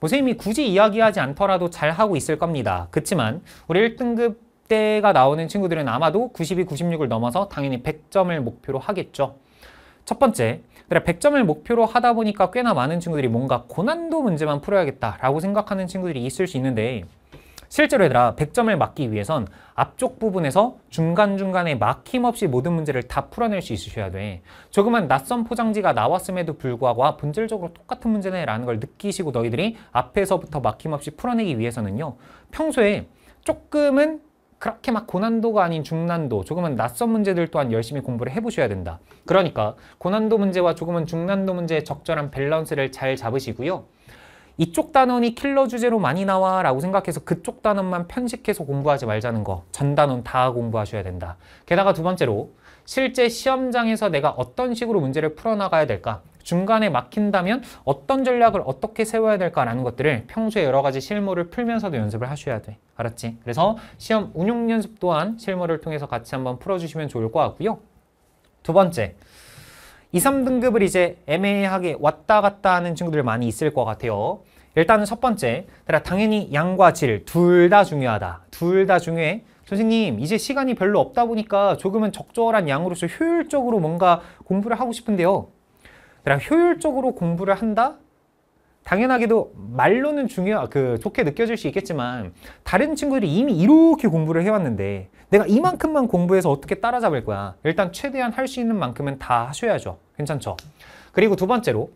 뭐 선생님이 굳이 이야기하지 않더라도 잘 하고 있을 겁니다. 그렇지만 우리 1등급 90대가 나오는 친구들은 아마도 92, 96을 넘어서 당연히 100점을 목표로 하겠죠. 첫 번째, 100점을 목표로 하다 보니까 꽤나 많은 친구들이 뭔가 고난도 문제만 풀어야겠다라고 생각하는 친구들이 있을 수 있는데 실제로 얘들아 100점을 막기 위해선 앞쪽 부분에서 중간중간에 막힘없이 모든 문제를 다 풀어낼 수 있으셔야 돼. 조그만 낯선 포장지가 나왔음에도 불구하고 아, 본질적으로 똑같은 문제네 라는 걸 느끼시고 너희들이 앞에서부터 막힘없이 풀어내기 위해서는요. 평소에 조금은 그렇게 막 고난도가 아닌 중난도, 조금은 낯선 문제들 또한 열심히 공부를 해보셔야 된다. 그러니까 고난도 문제와 조금은 중난도 문제의 적절한 밸런스를 잘 잡으시고요. 이쪽 단원이 킬러 주제로 많이 나와 라고 생각해서 그쪽 단원만 편식해서 공부하지 말자는 거. 전 단원 다 공부하셔야 된다. 게다가 두 번째로 실제 시험장에서 내가 어떤 식으로 문제를 풀어나가야 될까 중간에 막힌다면 어떤 전략을 어떻게 세워야 될까라는 것들을 평소에 여러 가지 실무를 풀면서도 연습을 하셔야 돼. 알았지? 그래서 시험 운용 연습 또한 실무를 통해서 같이 한번 풀어주시면 좋을 것 같고요. 두 번째, 2, 3등급을 이제 애매하게 왔다 갔다 하는 친구들 많이 있을 것 같아요. 일단은 첫 번째, 당연히 양과 질 둘 다 중요하다. 둘 다 중요해. 선생님 이제 시간이 별로 없다 보니까 조금은 적절한 양으로서 효율적으로 뭔가 공부를 하고 싶은데요. 그냥 효율적으로 공부를 한다? 당연하게도 말로는 중요, 하그 아, 좋게 느껴질 수 있겠지만 다른 친구들이 이미 이렇게 공부를 해왔는데 내가 이만큼만 공부해서 어떻게 따라잡을 거야. 일단 최대한 할 수 있는 만큼은 다 하셔야죠. 괜찮죠? 그리고 두 번째로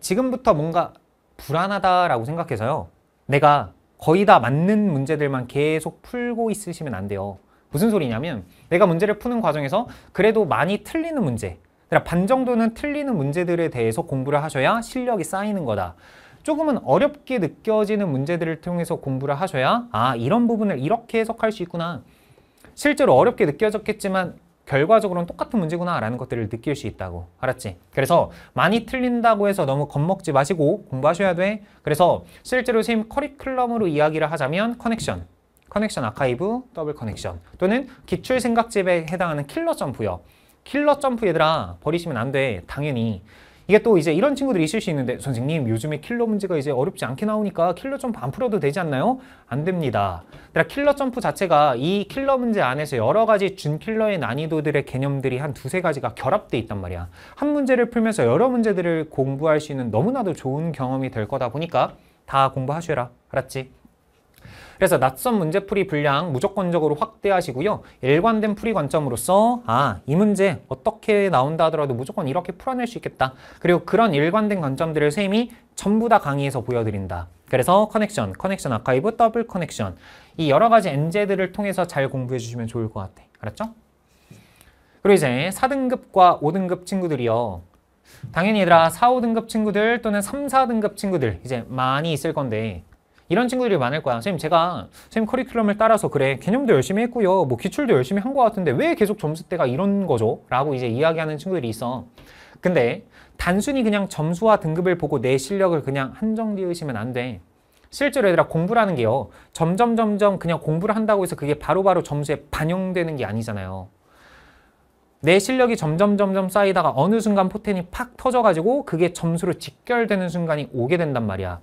지금부터 뭔가 불안하다라고 생각해서요. 내가 거의 다 맞는 문제들만 계속 풀고 있으시면 안 돼요. 무슨 소리냐면 내가 문제를 푸는 과정에서 그래도 많이 틀리는 문제 그러니까 반 정도는 틀리는 문제들에 대해서 공부를 하셔야 실력이 쌓이는 거다. 조금은 어렵게 느껴지는 문제들을 통해서 공부를 하셔야 아 이런 부분을 이렇게 해석할 수 있구나 실제로 어렵게 느껴졌겠지만 결과적으로는 똑같은 문제구나라는 것들을 느낄 수 있다고 알았지? 그래서 많이 틀린다고 해서 너무 겁먹지 마시고 공부하셔야 돼 그래서 실제로 선생님 커리큘럼으로 이야기를 하자면 커넥션 커넥션 아카이브, 더블 커넥션 또는 기출 생각집에 해당하는 킬러 점프요 킬러 점프 얘들아 버리시면 안돼 당연히 이게 또 이제 이런 친구들이 있을 수 있는데 선생님 요즘에 킬러 문제가 이제 어렵지 않게 나오니까 킬러 점프 안 풀어도 되지 않나요? 안 됩니다. 그러니까 킬러 점프 자체가 이 킬러 문제 안에서 여러 가지 준킬러의 난이도들의 개념들이 한 두세 가지가 결합돼 있단 말이야. 한 문제를 풀면서 여러 문제들을 공부할 수 있는 너무나도 좋은 경험이 될 거다 보니까 다 공부하셔라. 알았지? 그래서 낯선 문제풀이 분량 무조건적으로 확대하시고요. 일관된 풀이 관점으로서 아, 이 문제 어떻게 나온다 하더라도 무조건 이렇게 풀어낼 수 있겠다. 그리고 그런 일관된 관점들을 쌤이 전부 다 강의에서 보여드린다. 그래서 커넥션, 커넥션 아카이브, 더블 커넥션 이 여러 가지 엔제들을 통해서 잘 공부해 주시면 좋을 것 같아. 알았죠? 그리고 이제 4등급과 5등급 친구들이요. 당연히 얘들아 4, 5등급 친구들 또는 3, 4등급 친구들 이제 많이 있을 건데 이런 친구들이 많을 거야. 선생님 제가 선생님 커리큘럼을 따라서 그래 개념도 열심히 했고요. 뭐 기출도 열심히 한 것 같은데 왜 계속 점수대가 이런 거죠? 라고 이제 이야기하는 친구들이 있어. 근데 단순히 그냥 점수와 등급을 보고 내 실력을 그냥 한정 지으시면 안 돼. 실제로 얘들아 공부라는 게요. 점점 점점 그냥 공부를 한다고 해서 그게 바로바로 바로 점수에 반영되는 게 아니잖아요. 내 실력이 점점 점점 쌓이다가 어느 순간 포텐이 팍 터져가지고 그게 점수로 직결되는 순간이 오게 된단 말이야.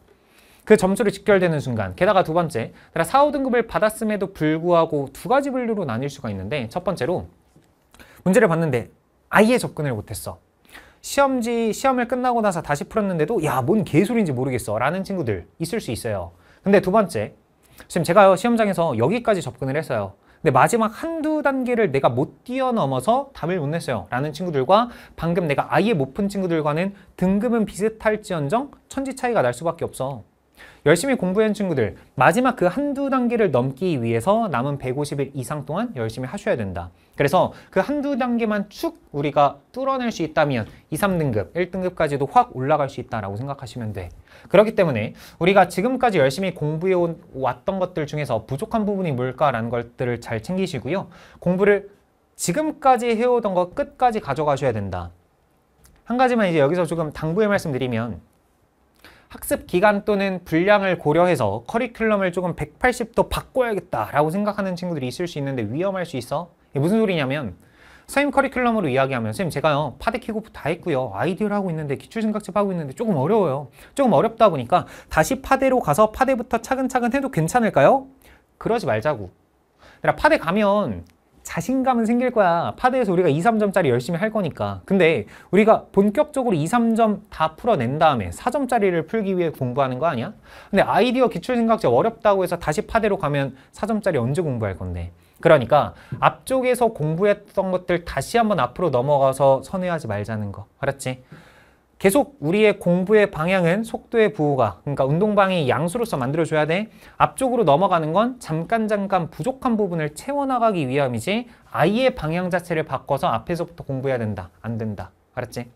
그 점수를 직결되는 순간 게다가 두 번째 내가 4, 5등급을 받았음에도 불구하고 두 가지 분류로 나뉠 수가 있는데 첫 번째로 문제를 봤는데 아예 접근을 못했어 시험지 시험을 끝나고 나서 다시 풀었는데도 야 뭔 개소리인지 모르겠어 라는 친구들 있을 수 있어요 근데 두 번째 지금 제가 시험장에서 여기까지 접근을 했어요 근데 마지막 한두 단계를 내가 못 뛰어넘어서 답을 못 냈어요 라는 친구들과 방금 내가 아예 못 푼 친구들과는 등급은 비슷할지언정 천지 차이가 날 수밖에 없어 열심히 공부한 친구들 마지막 그 한두 단계를 넘기 위해서 남은 150일 이상 동안 열심히 하셔야 된다. 그래서 그 한두 단계만 축 우리가 뚫어낼 수 있다면 2, 3등급, 1등급까지도 확 올라갈 수 있다라고 생각하시면 돼. 그렇기 때문에 우리가 지금까지 열심히 공부해온 왔던 것들 중에서 부족한 부분이 뭘까라는 것들을 잘 챙기시고요. 공부를 지금까지 해오던 것 끝까지 가져가셔야 된다. 한 가지만 이제 여기서 조금 당부의 말씀드리면 학습 기간 또는 분량을 고려해서 커리큘럼을 조금 180도 바꿔야겠다라고 생각하는 친구들이 있을 수 있는데 위험할 수 있어. 이게 무슨 소리냐면 선생님 커리큘럼으로 이야기하면 선생님 제가 파데 킥오프 다 했고요 아이디어를 하고 있는데 기출생각집 하고 있는데 조금 어려워요 조금 어렵다 보니까 다시 파데로 가서 파데부터 차근차근 해도 괜찮을까요? 그러지 말자고 그러니까 파데 가면 자신감은 생길 거야. 파드에서 우리가 2, 3점짜리 열심히 할 거니까. 근데 우리가 본격적으로 2, 3점 다 풀어낸 다음에 4점짜리를 풀기 위해 공부하는 거 아니야? 근데 아이디어 기출생각제 어렵다고 해서 다시 파대로 가면 4점짜리 언제 공부할 건데. 그러니까 앞쪽에서 공부했던 것들 다시 한번 앞으로 넘어가서 선회하지 말자는 거. 알았지? 계속 우리의 공부의 방향은 속도의 부호가 그러니까 운동방이 양수로서 만들어줘야 돼. 앞쪽으로 넘어가는 건 잠깐 잠깐 부족한 부분을 채워나가기 위함이지 아이의 방향 자체를 바꿔서 앞에서부터 공부해야 된다. 안 된다. 알았지?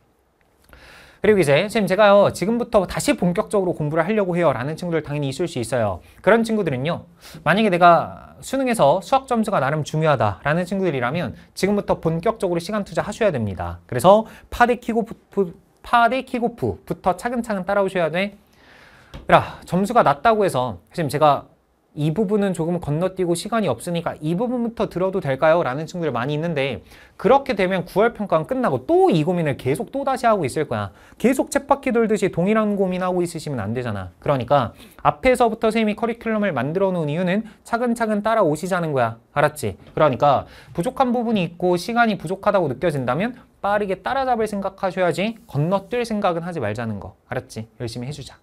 그리고 이제 선생님 제가요 지금부터 다시 본격적으로 공부를 하려고 해요 라는 친구들 당연히 있을 수 있어요 그런 친구들은요 만약에 내가 수능에서 수학 점수가 나름 중요하다 라는 친구들이라면 지금부터 본격적으로 시간 투자하셔야 됩니다 그래서 파리 키고 파데 키고프부터 차근차근 따라오셔야 돼. 라 점수가 낮다고 해서 지금 제가 이 부분은 조금 건너뛰고 시간이 없으니까 이 부분부터 들어도 될까요? 라는 친구들 많이 있는데 그렇게 되면 9월 평가는 끝나고 또 이 고민을 계속 또다시 하고 있을 거야. 계속 쳇바퀴 돌듯이 동일한 고민하고 있으시면 안 되잖아. 그러니까 앞에서부터 쌤이 커리큘럼을 만들어 놓은 이유는 차근차근 따라오시자는 거야. 알았지? 그러니까 부족한 부분이 있고 시간이 부족하다고 느껴진다면 빠르게 따라잡을 생각하셔야지 건너뛸 생각은 하지 말자는 거 알았지? 열심히 해주자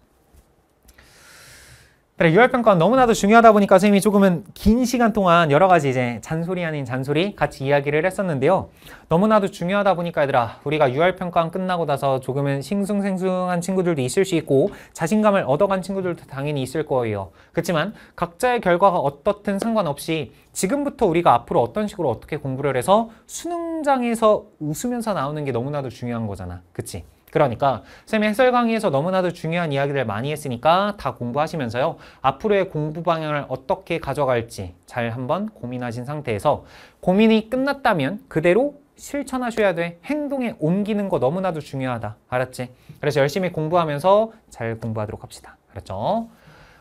그래, 유혈평가는 너무나도 중요하다 보니까 선생님이 조금은 긴 시간 동안 여러 가지 이제 잔소리 아닌 잔소리 같이 이야기를 했었는데요. 너무나도 중요하다 보니까 얘들아, 우리가 유혈평가 끝나고 나서 조금은 싱숭생숭한 친구들도 있을 수 있고 자신감을 얻어간 친구들도 당연히 있을 거예요. 그렇지만 각자의 결과가 어떻든 상관없이 지금부터 우리가 앞으로 어떤 식으로 어떻게 공부를 해서 수능장에서 웃으면서 나오는 게 너무나도 중요한 거잖아. 그치? 그러니까 쌤이 해설 강의에서 너무나도 중요한 이야기를 많이 했으니까 다 공부하시면서요. 앞으로의 공부 방향을 어떻게 가져갈지 잘 한번 고민하신 상태에서 고민이 끝났다면 그대로 실천하셔야 돼. 행동에 옮기는 거 너무나도 중요하다. 알았지? 그래서 열심히 공부하면서 잘 공부하도록 합시다. 알았죠?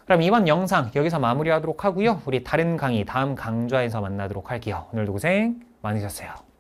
그럼 이번 영상 여기서 마무리하도록 하고요. 우리 다른 강의, 다음 강좌에서 만나도록 할게요. 오늘도 고생 많으셨어요.